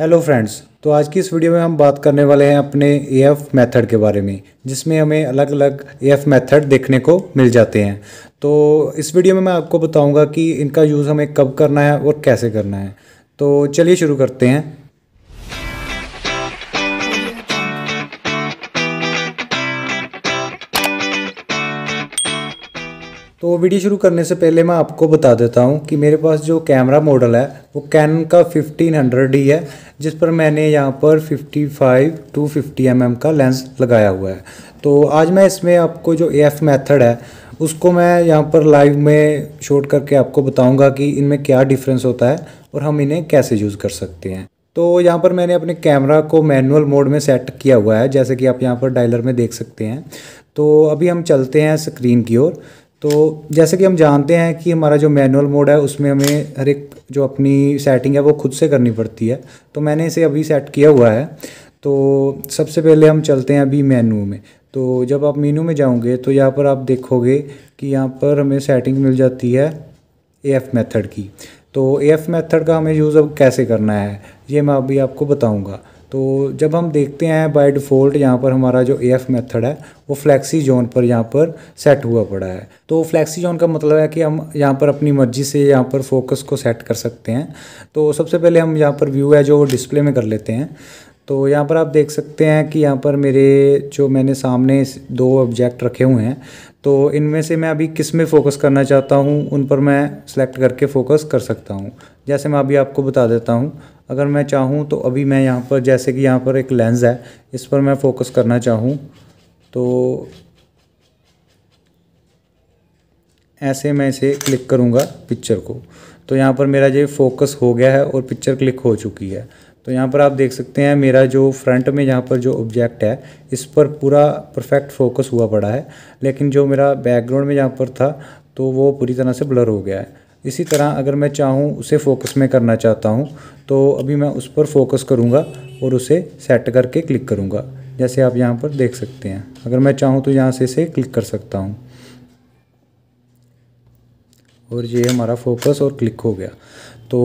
hello friends तो आज की इस वीडियो में हम बात करने वाले हैं अपने एफ मेथड के बारे में जिसमें हमें अलग अलग एफ मेथड देखने को मिल जाते हैं तो इस वीडियो में मैं आपको बताऊंगा कि इनका यूज़ हमें कब करना है और कैसे करना है तो चलिए शुरू करते हैं तो वीडियो शुरू करने से पहले मैं आपको बता देता हूँ कि मेरे पास जो कैमरा मॉडल है वो कैन का हंड्रेड डी है जिस पर मैंने यहाँ पर 55 टू 50 एम का लेंस लगाया हुआ है तो आज मैं इसमें आपको जो ए एफ मैथड है उसको मैं यहाँ पर लाइव में शूट करके आपको बताऊँगा कि इनमें क्या डिफरेंस होता है और हम इन्हें कैसे यूज़ कर सकते हैं तो यहाँ पर मैंने अपने कैमरा को मैनुअल मोड में सेट किया हुआ है जैसे कि आप यहाँ पर डायलर में देख सकते हैं तो अभी हम चलते हैं स्क्रीन की ओर तो जैसे कि हम जानते हैं कि हमारा जो मैनुअल मोड है उसमें हमें हर एक जो अपनी सेटिंग है वो खुद से करनी पड़ती है तो मैंने इसे अभी सेट किया हुआ है तो सबसे पहले हम चलते हैं अभी मेनू में तो जब आप मेनू में जाओगे तो यहाँ पर आप देखोगे कि यहाँ पर हमें सेटिंग मिल जाती है ए एफ मैथड की तो ए एफ मैथड का हमें यूज़ अब कैसे करना है ये मैं अभी आपको बताऊँगा तो जब हम देखते हैं बाय डिफ़ॉल्ट यहाँ पर हमारा जो ए एफ मेथड है वो फ्लैक्सी जोन पर यहाँ पर सेट हुआ पड़ा है तो फ्लैक्सी जोन का मतलब है कि हम यहाँ पर अपनी मर्जी से यहाँ पर फोकस को सेट कर सकते हैं तो सबसे पहले हम यहाँ पर व्यू है जो डिस्प्ले में कर लेते हैं तो यहाँ पर आप देख सकते हैं कि यहाँ पर मेरे जो मैंने सामने दो ऑब्जेक्ट रखे हुए हैं तो इनमें से मैं अभी किस में फ़ोकस करना चाहता हूँ उन पर मैं सेलेक्ट करके फ़ोकस कर सकता हूँ जैसे मैं अभी आपको बता देता हूँ अगर मैं चाहूँ तो अभी मैं यहाँ पर जैसे कि यहाँ पर एक लेंस है इस पर मैं फोकस करना चाहूँ तो ऐसे मैं इसे क्लिक करूँगा पिक्चर को तो यहाँ पर मेरा ये फोकस हो गया है और पिक्चर क्लिक हो चुकी है तो यहाँ पर आप देख सकते हैं मेरा जो फ्रंट में यहाँ पर जो ऑब्जेक्ट है इस पर पूरा परफेक्ट फोकस हुआ पड़ा है लेकिन जो मेरा बैकग्राउंड में यहाँ पर था तो वो पूरी तरह से ब्लर हो गया है इसी तरह अगर मैं चाहूँ उसे फोकस में करना चाहता हूँ तो अभी मैं उस पर फोकस करूँगा और उसे सेट करके क्लिक करूँगा जैसे आप यहाँ पर देख सकते हैं अगर मैं चाहूँ तो यहाँ से इसे क्लिक कर सकता हूँ और ये हमारा फोकस और क्लिक हो गया तो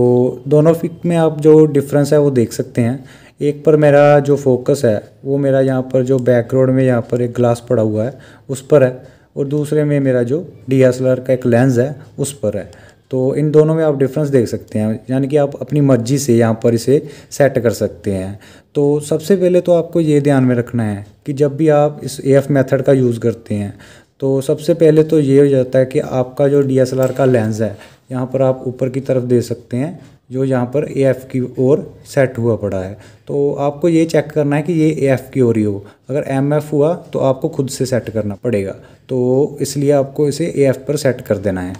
दोनों पिक में आप जो डिफरेंस है वो देख सकते हैं एक पर मेरा जो फोकस है वो मेरा यहाँ पर जो बैकग्राउंड में यहाँ पर एक ग्लास पड़ा हुआ है उस पर है और दूसरे में मेरा जो डी का एक लेंस है उस पर है तो इन दोनों में आप डिफरेंस देख सकते हैं यानी कि आप अपनी मर्जी से यहाँ पर इसे सेट कर सकते हैं तो सबसे पहले तो आपको ये ध्यान में रखना है कि जब भी आप इस ए एफ मैथड का यूज़ करते हैं तो सबसे पहले तो ये हो जाता है कि आपका जो डी एस एल आर का लेंस है यहाँ पर आप ऊपर की तरफ दे सकते हैं जो यहाँ पर ए एफ़ की ओर सेट हुआ पड़ा है तो आपको ये चेक करना है कि ये ए एफ़ की ओर ही हो अगर एम एफ़ हुआ तो आपको खुद से सेट करना पड़ेगा तो इसलिए आपको इसे ए एफ़ पर सेट कर देना है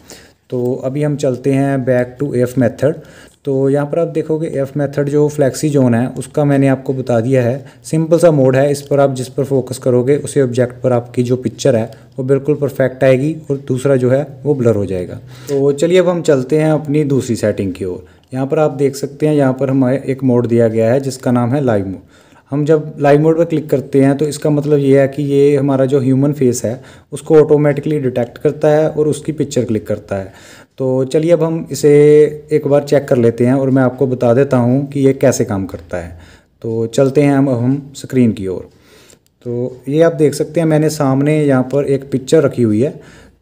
तो अभी हम चलते हैं बैक टू एफ़ मेथड तो यहाँ पर आप देखोगे एफ़ मेथड जो फ्लैक्सी जोन है उसका मैंने आपको बता दिया है सिंपल सा मोड है इस पर आप जिस पर फोकस करोगे उसी ऑब्जेक्ट पर आपकी जो पिक्चर है वो बिल्कुल परफेक्ट आएगी और दूसरा जो है वो ब्लर हो जाएगा तो चलिए अब हम चलते हैं अपनी दूसरी सेटिंग की ओर यहाँ पर आप देख सकते हैं यहाँ पर हमें एक मोड दिया गया है जिसका नाम है लाइव मोड हम जब लाइव मोड पर क्लिक करते हैं तो इसका मतलब ये है कि ये हमारा जो ह्यूमन फेस है उसको ऑटोमेटिकली डिटेक्ट करता है और उसकी पिक्चर क्लिक करता है तो चलिए अब हम इसे एक बार चेक कर लेते हैं और मैं आपको बता देता हूँ कि ये कैसे काम करता है तो चलते हैं हम हम स्क्रीन की ओर तो ये आप देख सकते हैं मैंने सामने यहाँ पर एक पिक्चर रखी हुई है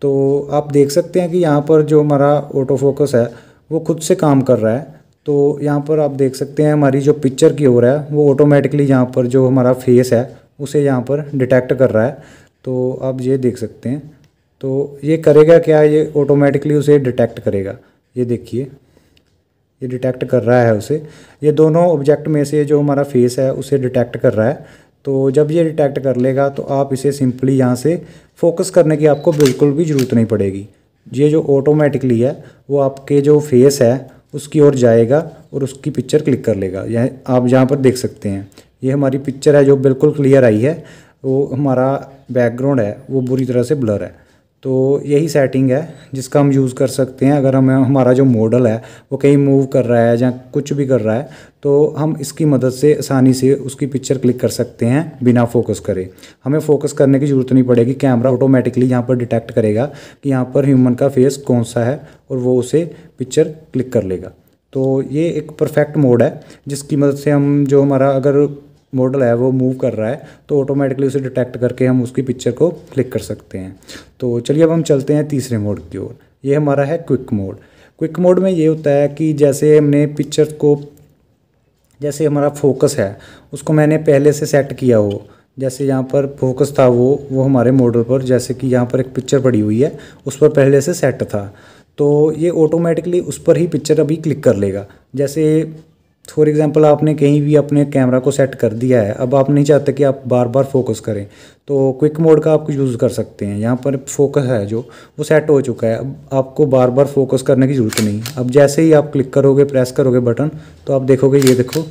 तो आप देख सकते हैं कि यहाँ पर जो हमारा ऑटो फोकस है वो खुद से काम कर रहा है तो यहाँ पर आप देख सकते हैं हमारी जो पिक्चर की हो रहा है वो ऑटोमेटिकली यहाँ पर जो हमारा फेस है उसे यहाँ पर डिटेक्ट कर रहा है तो आप ये देख सकते हैं तो ये करेगा क्या ये ऑटोमेटिकली उसे डिटेक्ट करेगा ये देखिए ये डिटेक्ट कर रहा है उसे ये दोनों ऑब्जेक्ट में से जो हमारा फेस है उसे डिटेक्ट कर रहा है तो जब ये डिटेक्ट कर लेगा तो आप इसे सिंपली यहाँ से फोकस करने की आपको बिल्कुल भी ज़रूरत नहीं पड़ेगी ये जो ऑटोमेटिकली है वो आपके जो फेस है उसकी ओर जाएगा और उसकी पिक्चर क्लिक कर लेगा यह आप यहाँ पर देख सकते हैं ये हमारी पिक्चर है जो बिल्कुल क्लियर आई है वो हमारा बैकग्राउंड है वो बुरी तरह से ब्लर है तो यही सेटिंग है जिसका हम यूज़ कर सकते हैं अगर हमें हमारा जो मॉडल है वो कहीं मूव कर रहा है या कुछ भी कर रहा है तो हम इसकी मदद से आसानी से उसकी पिक्चर क्लिक कर सकते हैं बिना फोकस करे हमें फोकस करने की ज़रूरत नहीं पड़ेगी कैमरा ऑटोमेटिकली यहाँ पर डिटेक्ट करेगा कि यहाँ पर ह्यूमन का फेस कौन सा है और वो उसे पिक्चर क्लिक कर लेगा तो ये एक परफेक्ट मोड है जिसकी मदद से हम जो हमारा अगर मॉडल है वो मूव कर रहा है तो ऑटोमेटिकली उसे डिटेक्ट करके हम उसकी पिक्चर को क्लिक कर सकते हैं तो चलिए अब हम चलते हैं तीसरे मोड की ओर ये हमारा है क्विक मोड क्विक मोड में ये होता है कि जैसे हमने पिक्चर को जैसे हमारा फोकस है उसको मैंने पहले से सेट किया हो जैसे यहाँ पर फोकस था वो वो हमारे मॉडल पर जैसे कि यहाँ पर एक पिक्चर पड़ी हुई है उस पर पहले से सेट था तो ये ऑटोमेटिकली उस पर ही पिक्चर अभी क्लिक कर लेगा जैसे फॉर एग्ज़ाम्पल आपने कहीं भी अपने कैमरा को सेट कर दिया है अब आप नहीं चाहते कि आप बार बार फोकस करें तो क्विक मोड का आप यूज़ कर सकते हैं यहाँ पर फोकस है जो वो सेट हो चुका है अब आपको बार बार फोकस करने की ज़रूरत नहीं अब जैसे ही आप क्लिक करोगे प्रेस करोगे बटन तो आप देखोगे ये देखो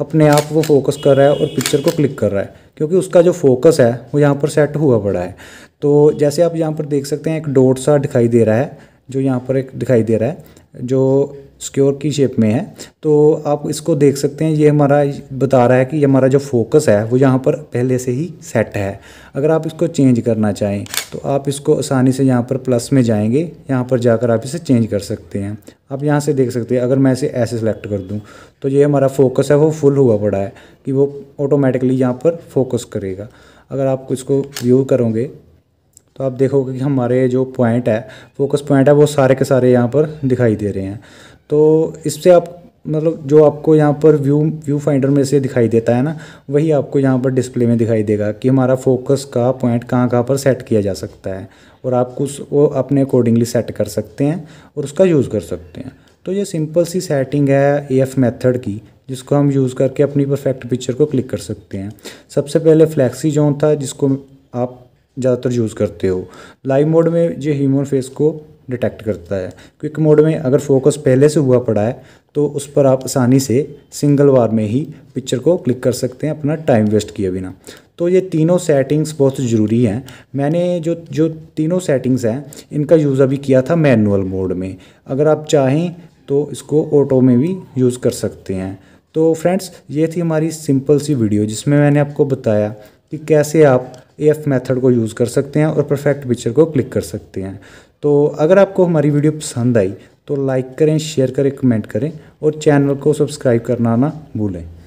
अपने आप वो फोकस कर रहा है और पिक्चर को क्लिक कर रहा है क्योंकि उसका जो फोकस है वो यहाँ पर सेट हुआ पड़ा है तो जैसे आप यहाँ पर देख सकते हैं एक डोट सा दिखाई दे रहा है जो यहाँ पर एक दिखाई दे रहा है जो स्क्योर की शेप में है तो आप इसको देख सकते हैं ये हमारा बता रहा है कि ये हमारा जो फोकस है वो यहाँ पर पहले से ही सेट है अगर आप इसको चेंज करना चाहें तो आप इसको आसानी से यहाँ पर प्लस में जाएंगे यहाँ पर जाकर आप इसे चेंज कर सकते हैं आप यहाँ से देख सकते हैं अगर मैं इसे ऐसे सेलेक्ट कर दूँ तो ये हमारा फोकस है वो फुल हुआ पड़ा है कि वो ऑटोमेटिकली यहाँ पर फोकस करेगा अगर आप इसको व्यू करोगे तो आप देखोगे कि हमारे जो पॉइंट है फोकस पॉइंट है वो सारे के सारे यहाँ पर दिखाई दे रहे हैं तो इससे आप मतलब जो आपको यहाँ पर व्यू व्यू फाइंडर में से दिखाई देता है ना वही आपको यहाँ पर डिस्प्ले में दिखाई देगा कि हमारा फोकस का पॉइंट कहाँ कहाँ पर सेट किया जा सकता है और आप कुछ वो अपने अकॉर्डिंगली सेट कर सकते हैं और उसका यूज़ कर सकते हैं तो ये सिंपल सी सेटिंग है ए एफ मेथड की जिसको हम यूज़ करके अपनी परफेक्ट पिक्चर को क्लिक कर सकते हैं सबसे पहले फ्लैक्सी जोन था जिसको आप ज़्यादातर यूज़ करते हो लाइव मोड में ये ह्यूमन फेस को डिटेक्ट करता है क्विक मोड में अगर फोकस पहले से हुआ पड़ा है तो उस पर आप आसानी से सिंगल बार में ही पिक्चर को क्लिक कर सकते हैं अपना टाइम वेस्ट किए बिना तो ये तीनों सेटिंग्स बहुत ज़रूरी हैं मैंने जो जो तीनों सेटिंग्स हैं इनका यूज़ अभी किया था मैनुअल मोड में अगर आप चाहें तो इसको ऑटो में भी यूज़ कर सकते हैं तो फ्रेंड्स ये थी हमारी सिंपल सी वीडियो जिसमें मैंने आपको बताया कि कैसे आप ए एफ मैथड को यूज़ कर सकते हैं और परफेक्ट पिक्चर को क्लिक कर सकते हैं तो अगर आपको हमारी वीडियो पसंद आई तो लाइक करें शेयर करें कमेंट करें और चैनल को सब्सक्राइब करना ना भूलें